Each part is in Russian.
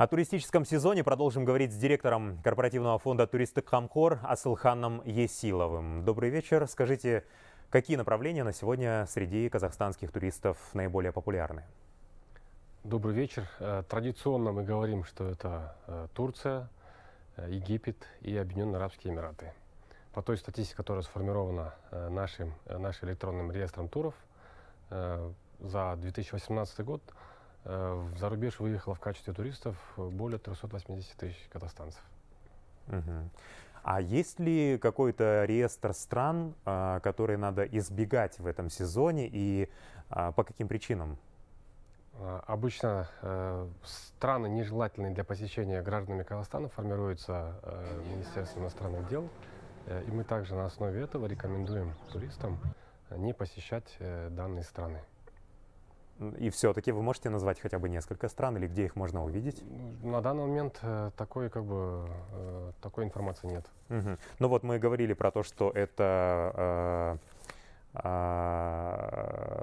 О туристическом сезоне продолжим говорить с директором корпоративного фонда «Туристы Хамхор» Асылханом Есиловым. Добрый вечер. Скажите, какие направления на сегодня среди казахстанских туристов наиболее популярны? Добрый вечер. Э, традиционно мы говорим, что это э, Турция, э, Египет и Объединенные Арабские Эмираты. По той статистике, которая сформирована нашим, нашим электронным реестром туров, за 2018 год – в э, зарубеж выехало в качестве туристов э, более 380 тысяч казахстанцев. Угу. А есть ли какой-то реестр стран, а, которые надо избегать в этом сезоне и а, по каким причинам? Э, обычно страны, нежелательные для посещения гражданами Казахстана, формируются Министерством иностранных дел. и мы также на основе этого рекомендуем туристам не посещать данные страны. И все-таки вы можете назвать хотя бы несколько стран или где их можно увидеть? На данный момент э, такой, как бы, э, такой информации нет. Угу. Ну вот мы говорили про то, что это э, а,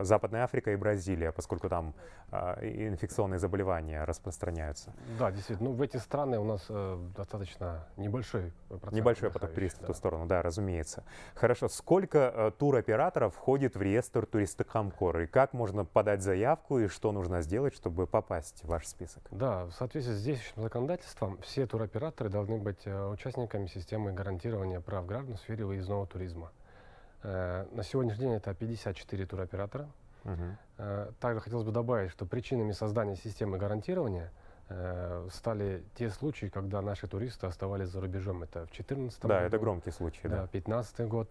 Западная Африка и Бразилия, поскольку там а, инфекционные заболевания распространяются. Да, действительно. Ну, в эти страны у нас э, достаточно небольшой процент. Небольшой поток туристов да. в ту сторону, да, разумеется. Хорошо. Сколько э, туроператоров входит в реестр туристокомкор? И как можно подать заявку, и что нужно сделать, чтобы попасть в ваш список? Да, в соответствии с действующим законодательством все туроператоры должны быть э, участниками системы гарантирования прав граждан в сфере выездного туризма. Э, на сегодняшний день это 54 туроператора. Угу. Также хотелось бы добавить, что причинами создания системы гарантирования э, стали те случаи, когда наши туристы оставались за рубежом. Это в 2014 да, году. Да, это громкий случай. Да, 2015 год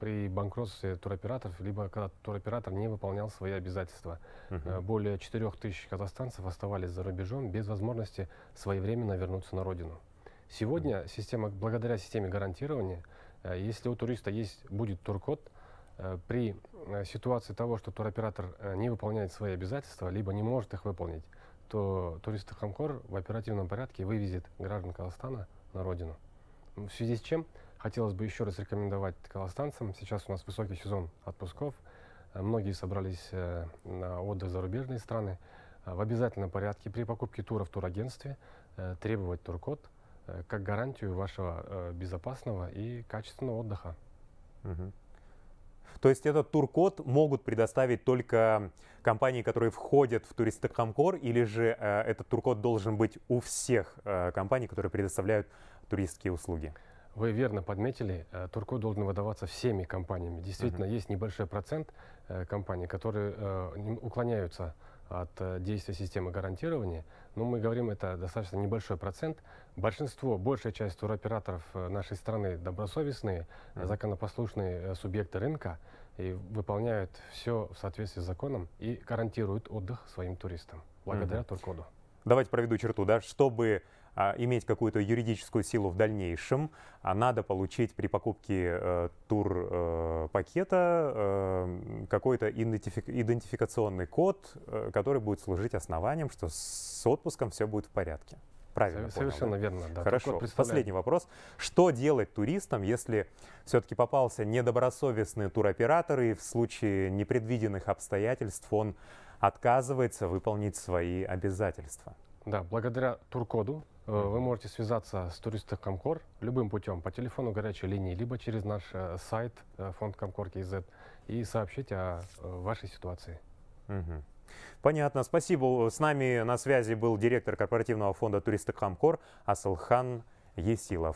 при банкротстве туроператоров, либо когда туроператор не выполнял свои обязательства. Угу. Более 4 тысяч казахстанцев оставались за рубежом без возможности своевременно вернуться на родину. Сегодня система, благодаря системе гарантирования Э, если у туриста есть, будет туркод, э, при э, ситуации того, что туроператор не выполняет свои обязательства, либо не может их выполнить, то туристы-хамкор в оперативном порядке вывезет граждан Казахстана на родину. В связи с чем хотелось бы еще раз рекомендовать казахстанцам. Сейчас у нас высокий сезон отпусков. Многие собрались на отдых в зарубежные страны. В обязательном порядке при покупке тура в турагентстве требовать туркод – Э, как гарантию вашего э, безопасного и качественного отдыха. Угу. То есть этот туркод могут предоставить только компании, которые входят в туристокомкор, или же э, этот туркод должен быть у всех компаний, которые предоставляют туристские услуги? Вы верно подметили, э, Турко должен выдаваться всеми компаниями. Действительно, uh -huh. есть небольшой процент э, компаний, которые э, уклоняются от действия системы гарантирования, но мы говорим, это достаточно небольшой процент. Большинство, большая часть туроператоров нашей страны добросовестные, mm -hmm. законопослушные субъекты рынка и выполняют все в соответствии с законом и гарантируют отдых своим туристам благодаря mm -hmm. Туркоду. Давайте проведу черту, да, чтобы а, иметь какую-то юридическую силу в дальнейшем, а надо получить при покупке э, тур э, пакета э, какой-то идентифик, идентификационный код, э, который будет служить основанием, что с отпуском все будет в порядке. Правильно. Совершенно понял, верно. Да. Хорошо. Последний вопрос. Что делать туристам, если все-таки попался недобросовестный туроператор и в случае непредвиденных обстоятельств он отказывается выполнить свои обязательства? Да, благодаря туркоду Э, вы можете связаться с туристом Комкор любым путем, по телефону горячей линии, либо через наш э, сайт э, фонд Комкор КИЗ и сообщить о вашей ситуации. Угу. Понятно, спасибо. С нами на связи был директор корпоративного фонда туристы Комкор Асылхан Есилов.